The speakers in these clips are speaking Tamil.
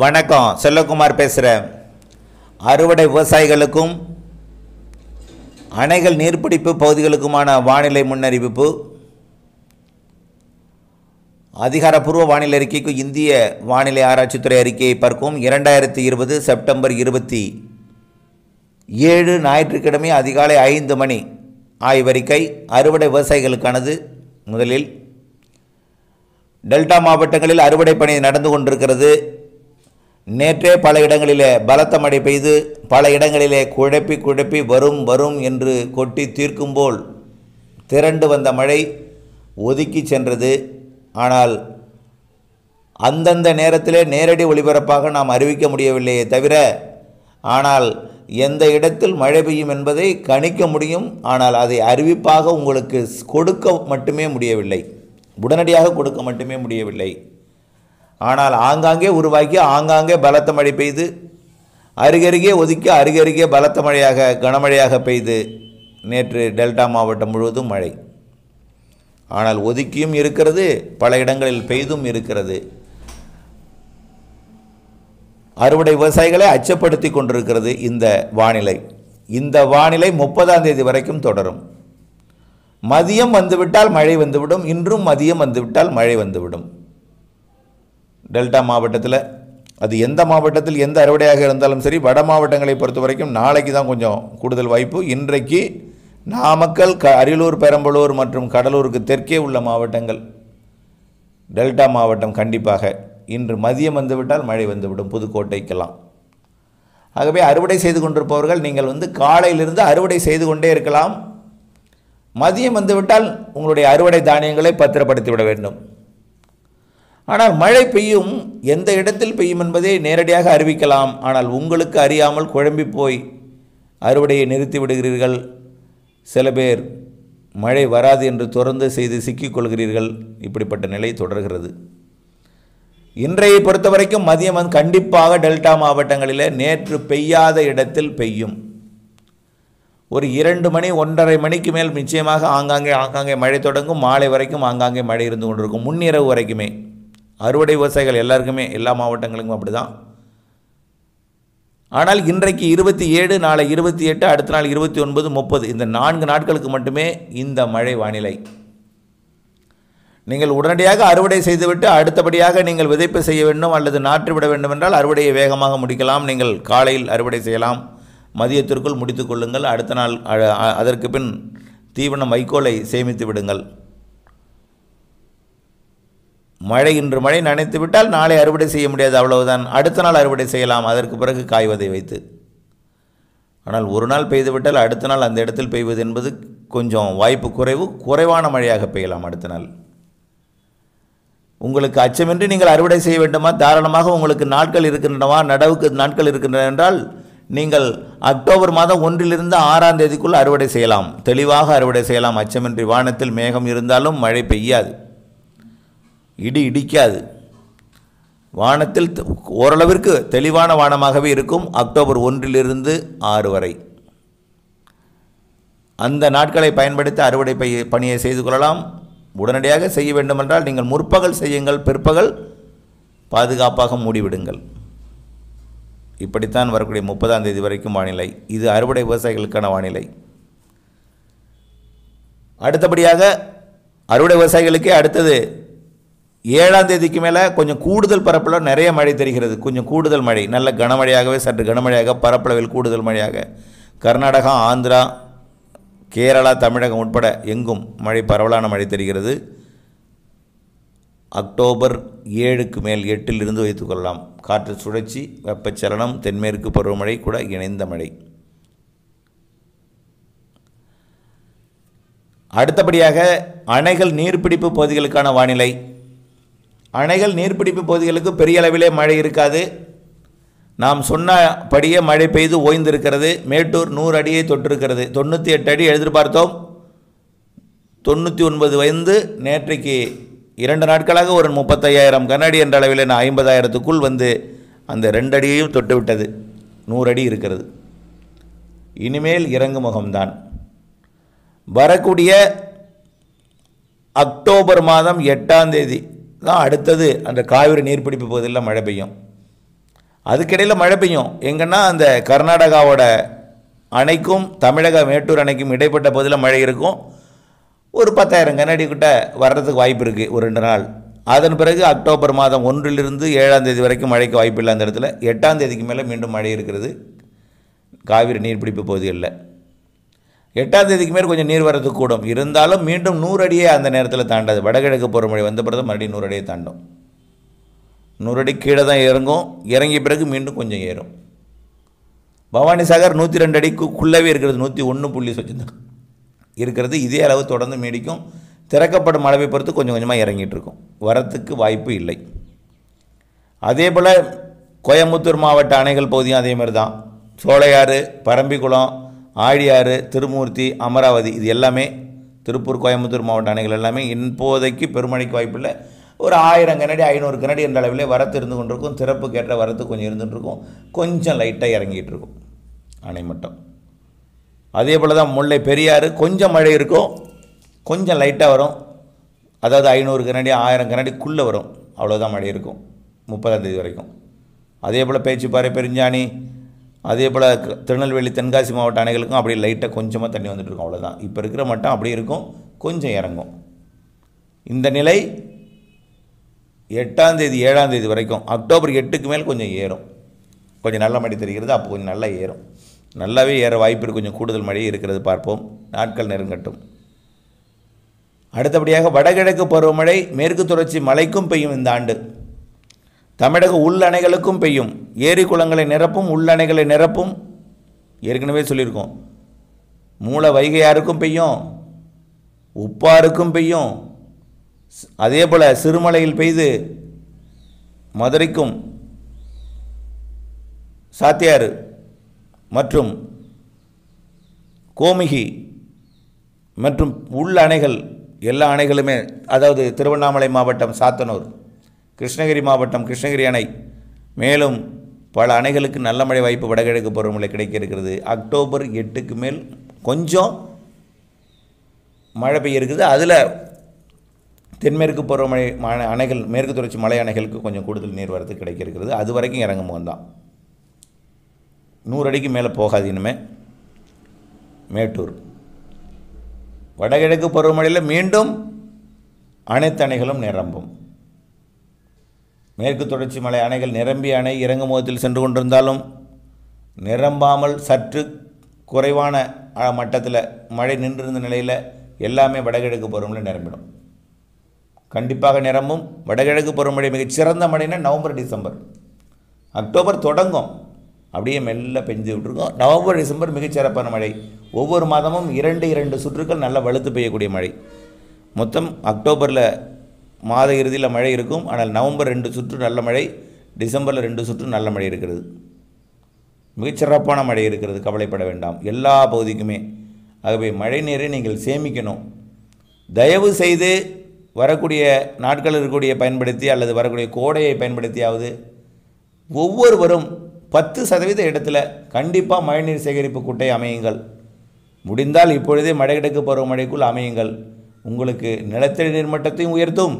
வணக்கம் செல்லகுமார் பேசுகிறேன் அறுவடை விவசாயிகளுக்கும் அணைகள் நீர்பிடிப்பு பகுதிகளுக்குமான வானிலை முன்னறிவிப்பு அதிகாரப்பூர்வ வானிலை அறிக்கைக்கு இந்திய வானிலை ஆராய்ச்சித்துறை அறிக்கையை பார்க்கும் இரண்டாயிரத்தி இருபது செப்டம்பர் இருபத்தி ஏழு ஞாயிற்றுக்கிழமை அதிகாலை ஐந்து மணி ஆய்வறிக்கை அறுவடை விவசாயிகளுக்கானது முதலில் டெல்டா மாவட்டங்களில் அறுவடை பணி நடந்து கொண்டிருக்கிறது நேற்றே பல இடங்களிலே பலத்த மழை பெய்து பல இடங்களிலே குழப்பி குழப்பி வரும் வரும் என்று கொட்டி தீர்க்கும்போல் திரண்டு வந்த மழை ஒதுக்கி சென்றது ஆனால் அந்தந்த நேரத்திலே நேரடி ஒளிபரப்பாக நாம் அறிவிக்க முடியவில்லையே தவிர ஆனால் எந்த இடத்தில் மழை பெய்யும் என்பதை கணிக்க முடியும் ஆனால் அதை அறிவிப்பாக உங்களுக்கு கொடுக்க மட்டுமே முடியவில்லை உடனடியாக கொடுக்க மட்டுமே முடியவில்லை ஆனால் ஆங்காங்கே உருவாக்கி ஆங்காங்கே பலத்த மழை பெய்து அருகருகே ஒதுக்கி அருகருகே பலத்த மழையாக கனமழையாக பெய்து நேற்று டெல்டா மாவட்டம் முழுவதும் மழை ஆனால் ஒதுக்கியும் இருக்கிறது பல இடங்களில் பெய்தும் இருக்கிறது அறுவடை விவசாயிகளை அச்சப்படுத்தி கொண்டிருக்கிறது இந்த வானிலை இந்த வானிலை முப்பதாம் தேதி வரைக்கும் தொடரும் மதியம் வந்துவிட்டால் மழை வந்துவிடும் இன்றும் மதியம் வந்துவிட்டால் மழை வந்துவிடும் டெல்டா மாவட்டத்தில் அது எந்த மாவட்டத்தில் எந்த அறுவடையாக இருந்தாலும் சரி வட மாவட்டங்களை பொறுத்த வரைக்கும் நாளைக்கு தான் கொஞ்சம் கூடுதல் வாய்ப்பு இன்றைக்கு நாமக்கல் க அரியலூர் பெரம்பலூர் மற்றும் கடலூருக்கு தெற்கே உள்ள மாவட்டங்கள் டெல்டா மாவட்டம் கண்டிப்பாக இன்று மதியம் வந்துவிட்டால் மழை வந்துவிடும் புதுக்கோட்டைக்கெல்லாம் ஆகவே அறுவடை செய்து கொண்டிருப்பவர்கள் நீங்கள் வந்து காலையிலிருந்து அறுவடை செய்து கொண்டே இருக்கலாம் மதியம் வந்துவிட்டால் உங்களுடைய அறுவடை தானியங்களை பத்திரப்படுத்திவிட வேண்டும் ஆனால் மழை பெய்யும் எந்த இடத்தில் பெய்யும் என்பதை நேரடியாக அறிவிக்கலாம் ஆனால் உங்களுக்கு அறியாமல் குழம்பி போய் அறுவடையை நிறுத்தி விடுகிறீர்கள் சில பேர் மழை வராது என்று தொடர்ந்து செய்து சிக்கிக்கொள்கிறீர்கள் இப்படிப்பட்ட நிலை தொடர்கிறது இன்றையை பொறுத்த வரைக்கும் மதியம் கண்டிப்பாக டெல்டா மாவட்டங்களில் நேற்று பெய்யாத இடத்தில் பெய்யும் ஒரு இரண்டு மணி ஒன்றரை மணிக்கு மேல் நிச்சயமாக ஆங்காங்கே ஆங்காங்கே மழை தொடங்கும் மாலை வரைக்கும் ஆங்காங்கே மழை இருந்து கொண்டிருக்கும் முன்னிரவு வரைக்குமே அறுவடை விவசாயிகள் எல்லாருக்குமே எல்லா மாவட்டங்களுக்கும் அப்படி தான் ஆனால் இன்றைக்கு இருபத்தி ஏழு நாளை இருபத்தி எட்டு அடுத்த நாள் இருபத்தி ஒன்பது முப்பது இந்த நான்கு நாட்களுக்கு மட்டுமே இந்த மழை வானிலை நீங்கள் உடனடியாக அறுவடை செய்துவிட்டு அடுத்தபடியாக நீங்கள் விதைப்பு செய்ய வேண்டும் அல்லது விட வேண்டும் என்றால் அறுவடையை வேகமாக முடிக்கலாம் நீங்கள் காலையில் அறுவடை செய்யலாம் மதியத்திற்குள் முடித்து கொள்ளுங்கள் அடுத்த நாள் அதற்கு பின் தீவனம் வைக்கோலை சேமித்து விடுங்கள் மழை இன்று மழை நனைத்து விட்டால் நாளை அறுவடை செய்ய முடியாது அவ்வளவுதான் அடுத்த நாள் அறுவடை செய்யலாம் அதற்கு பிறகு காய்வதை வைத்து ஆனால் ஒரு நாள் பெய்துவிட்டால் அடுத்த நாள் அந்த இடத்தில் பெய்வது என்பது கொஞ்சம் வாய்ப்பு குறைவு குறைவான மழையாக பெய்யலாம் அடுத்த நாள் உங்களுக்கு அச்சமின்றி நீங்கள் அறுவடை செய்ய வேண்டுமா தாராளமாக உங்களுக்கு நாட்கள் இருக்கின்றனவா நடவுக்கு நாட்கள் இருக்கின்றன என்றால் நீங்கள் அக்டோபர் மாதம் ஒன்றிலிருந்து ஆறாம் தேதிக்குள் அறுவடை செய்யலாம் தெளிவாக அறுவடை செய்யலாம் அச்சமின்றி வானத்தில் மேகம் இருந்தாலும் மழை பெய்யாது இடி இடிக்காது வானத்தில் ஓரளவிற்கு தெளிவான வானமாகவே இருக்கும் அக்டோபர் ஒன்றிலிருந்து ஆறு வரை அந்த நாட்களை பயன்படுத்தி அறுவடை பணியை செய்து கொள்ளலாம் உடனடியாக செய்ய வேண்டுமென்றால் நீங்கள் முற்பகல் செய்யுங்கள் பிற்பகல் பாதுகாப்பாக மூடிவிடுங்கள் இப்படித்தான் வரக்கூடிய முப்பதாம் தேதி வரைக்கும் வானிலை இது அறுவடை விவசாயிகளுக்கான வானிலை அடுத்தபடியாக அறுவடை விவசாயிகளுக்கே அடுத்தது ஏழாம் தேதிக்கு மேலே கொஞ்சம் கூடுதல் பரப்பளவு நிறைய மழை தெரிகிறது கொஞ்சம் கூடுதல் மழை நல்ல கனமழையாகவே சற்று கனமழையாக பரப்பளவில் கூடுதல் மழையாக கர்நாடகா ஆந்திரா கேரளா தமிழகம் உட்பட எங்கும் மழை பரவலான மழை தெரிகிறது அக்டோபர் ஏழுக்கு மேல் எட்டில் இருந்து வைத்துக்கொள்ளலாம் காற்று சுழற்சி வெப்பச்சலனம் தென்மேற்கு பருவமழை கூட இணைந்த மழை அடுத்தபடியாக அணைகள் நீர்பிடிப்பு பகுதிகளுக்கான வானிலை அணைகள் நீர்பிடிப்பு பகுதிகளுக்கு பெரிய அளவிலே மழை இருக்காது நாம் சொன்னபடியே மழை பெய்து ஓய்ந்திருக்கிறது மேட்டூர் நூறு அடியை தொட்டிருக்கிறது தொண்ணூற்றி எட்டு அடி எதிர்பார்த்தோம் தொண்ணூற்றி ஒன்பது வயது நேற்றைக்கு இரண்டு நாட்களாக ஒரு முப்பத்தையாயிரம் கனஅடி என்ற அளவில் நான் ஐம்பதாயிரத்துக்குள் வந்து அந்த ரெண்டு அடியையும் தொட்டுவிட்டது நூறு அடி இருக்கிறது இனிமேல் இறங்கு முகம்தான் வரக்கூடிய அக்டோபர் மாதம் எட்டாம் தேதி தான் அடுத்தது அந்த காவிரி நீர்பிடிப்பு பகுதியில் மழை பெய்யும் அதுக்கிடையில் மழை பெய்யும் எங்கன்னா அந்த கர்நாடகாவோட அணைக்கும் தமிழக மேட்டூர் அணைக்கும் இடைப்பட்ட பகுதியில் மழை இருக்கும் ஒரு பத்தாயிரம் கண்ணாடி கிட்ட வர்றதுக்கு வாய்ப்பு இருக்குது ஒரு ரெண்டு நாள் அதன் பிறகு அக்டோபர் மாதம் ஒன்றிலிருந்து ஏழாம் தேதி வரைக்கும் மழைக்கு வாய்ப்பு இல்லை அந்த இடத்துல எட்டாம் தேதிக்கு மேலே மீண்டும் மழை இருக்கிறது காவிரி நீர்பிடிப்பு பகுதிகளில் எட்டாம் தேதிக்கு மேல் கொஞ்சம் நீர் வரது கூடும் இருந்தாலும் மீண்டும் நூறு அடியே அந்த நேரத்தில் தாண்டாது வடகிழக்கு பருவமழை வந்த பிறகு மறுபடியும் நூறு அடியே தாண்டும் நூறு அடி கீழே தான் இறங்கும் இறங்கிய பிறகு மீண்டும் கொஞ்சம் ஏறும் பவானி சாகர் நூற்றி ரெண்டு அடிக்குள்ளவே இருக்கிறது நூற்றி ஒன்று புள்ளி சொச்சம் இருக்கிறது இதே அளவு தொடர்ந்து மீடிக்கும் திறக்கப்படும் அளவை பொறுத்து கொஞ்சம் கொஞ்சமாக இறங்கிட்டு இருக்கும் வரத்துக்கு வாய்ப்பு இல்லை அதே போல் கோயம்புத்தூர் மாவட்ட அணைகள் பகுதியும் அதே மாதிரி தான் சோழையாறு பரம்பிக்குளம் ஆழியாறு திருமூர்த்தி அமராவதி இது எல்லாமே திருப்பூர் கோயம்புத்தூர் மாவட்ட அணைகள் எல்லாமே இப்போதைக்கு பெருமழைக்கு வாய்ப்பில்லை ஒரு ஆயிரம் கனடி ஐநூறு கனடி என்ற அளவில் வரத்து இருந்து கொண்டிருக்கும் திறப்பு கேட்ட வரத்து கொஞ்சம் இருந்துகிட்டு கொஞ்சம் லைட்டாக இறங்கிட்டு இருக்கும் அணை மட்டும் அதே போல் தான் முல்லை பெரியாறு கொஞ்சம் மழை இருக்கும் கொஞ்சம் லைட்டாக வரும் அதாவது ஐநூறு கனடி ஆயிரம் கனடிக்குள்ளே வரும் அவ்வளோதான் மழை இருக்கும் முப்பதாம் தேதி வரைக்கும் அதே போல் பேச்சுப்பாறை பெருஞ்சாணி அதே போல் திருநெல்வேலி தென்காசி மாவட்ட அணைகளுக்கும் அப்படியே லைட்டாக கொஞ்சமாக தண்ணி வந்துட்டு இருக்கும் அவ்வளோதான் இப்போ இருக்கிற மட்டும் அப்படியே இருக்கும் கொஞ்சம் இறங்கும் இந்த நிலை எட்டாம் தேதி ஏழாம் தேதி வரைக்கும் அக்டோபர் எட்டுக்கு மேல் கொஞ்சம் ஏறும் கொஞ்சம் நல்ல மழை தெரிகிறது அப்போ கொஞ்சம் நல்லா ஏறும் நல்லாவே ஏற வாய்ப்பு கொஞ்சம் கூடுதல் மழை இருக்கிறது பார்ப்போம் நாட்கள் நெருங்கட்டும் அடுத்தபடியாக வடகிழக்கு பருவமழை மேற்கு தொடர்ச்சி மலைக்கும் பெய்யும் இந்த ஆண்டு தமிழக உள்ளணைகளுக்கும் பெய்யும் ஏரி குளங்களை நிரப்பும் உள்ளணைகளை நிரப்பும் ஏற்கனவே சொல்லியிருக்கோம் மூல வைகையாருக்கும் பெய்யும் உப்பாருக்கும் பெய்யும் அதே போல் சிறுமலையில் பெய்து மதுரைக்கும் சாத்தியாறு மற்றும் கோமிகி மற்றும் உள்ள அணைகள் எல்லா அணைகளுமே அதாவது திருவண்ணாமலை மாவட்டம் சாத்தனூர் கிருஷ்ணகிரி மாவட்டம் கிருஷ்ணகிரி அணை மேலும் பல அணைகளுக்கு நல்ல மழை வாய்ப்பு வடகிழக்கு பருவமழை கிடைக்க இருக்கிறது அக்டோபர் எட்டுக்கு மேல் கொஞ்சம் மழை பெய்ய இருக்குது அதில் தென்மேற்கு பருவமழை மழை அணைகள் மேற்கு தொடர்ச்சி மலை அணைகளுக்கு கொஞ்சம் கூடுதல் நீர் வரத்து கிடைக்க இருக்கிறது அது வரைக்கும் இறங்கும் தான் நூறு அடிக்கு மேலே போகாது இனிமே மேட்டூர் வடகிழக்கு பருவமழையில் மீண்டும் அனைத்து அணைகளும் நிரம்பும் மேற்கு தொடர்ச்சி மலை அணைகள் நிரம்பிய அணை முகத்தில் சென்று கொண்டிருந்தாலும் நிரம்பாமல் சற்று குறைவான மட்டத்தில் மழை நின்றிருந்த நிலையில் எல்லாமே வடகிழக்கு பருவமழை நிரம்பிடும் கண்டிப்பாக நிரம்பும் வடகிழக்கு பருவமழை மிகச்சிறந்த மழைன்னா நவம்பர் டிசம்பர் அக்டோபர் தொடங்கும் அப்படியே மெல்ல பெஞ்சு விட்டுருக்கோம் நவம்பர் டிசம்பர் மிகச்சிறப்பான மழை ஒவ்வொரு மாதமும் இரண்டு இரண்டு சுற்றுக்கள் நல்லா வலுத்து பெய்யக்கூடிய மழை மொத்தம் அக்டோபரில் மாத இறுதியில் மழை இருக்கும் ஆனால் நவம்பர் ரெண்டு சுற்று நல்ல மழை டிசம்பரில் ரெண்டு சுற்று நல்ல மழை இருக்கிறது மிகச்சிறப்பான மழை இருக்கிறது கவலைப்பட வேண்டாம் எல்லா பகுதிக்குமே ஆகவே மழை நீரை நீங்கள் சேமிக்கணும் தயவு செய்து வரக்கூடிய நாட்கள் இருக்கக்கூடிய பயன்படுத்தி அல்லது வரக்கூடிய கோடையை பயன்படுத்தியாவது ஒவ்வொருவரும் பத்து சதவீத இடத்துல கண்டிப்பாக மழைநீர் சேகரிப்பு குட்டை அமையுங்கள் முடிந்தால் இப்பொழுதே மழை கிடக்கு பருவமழைக்குள் அமையுங்கள் உங்களுக்கு நிலத்தடி நீர் மட்டத்தையும் உயர்த்தும்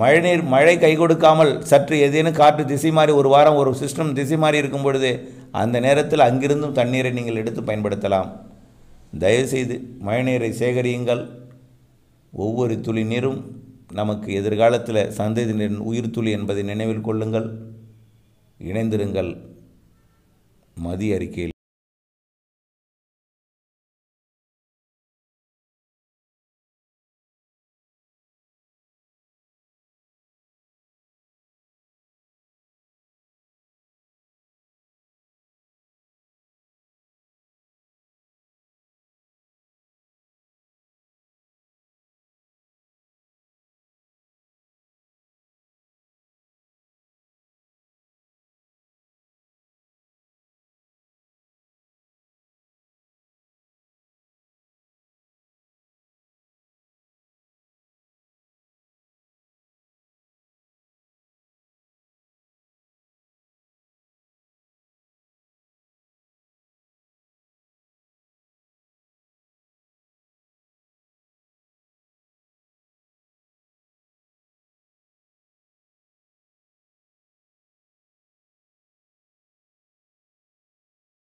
மழைநீர் மழை கை கொடுக்காமல் சற்று ஏதேனும் காற்று திசை மாறி ஒரு வாரம் ஒரு சிஸ்டம் திசை மாறி இருக்கும் பொழுது அந்த நேரத்தில் அங்கிருந்தும் தண்ணீரை நீங்கள் எடுத்து பயன்படுத்தலாம் தயவுசெய்து மழைநீரை சேகரியுங்கள் ஒவ்வொரு துளி நீரும் நமக்கு எதிர்காலத்தில் சந்ததியினரின் உயிர் துளி என்பதை நினைவில் கொள்ளுங்கள் இணைந்திருங்கள் மதிய அறிக்கையில்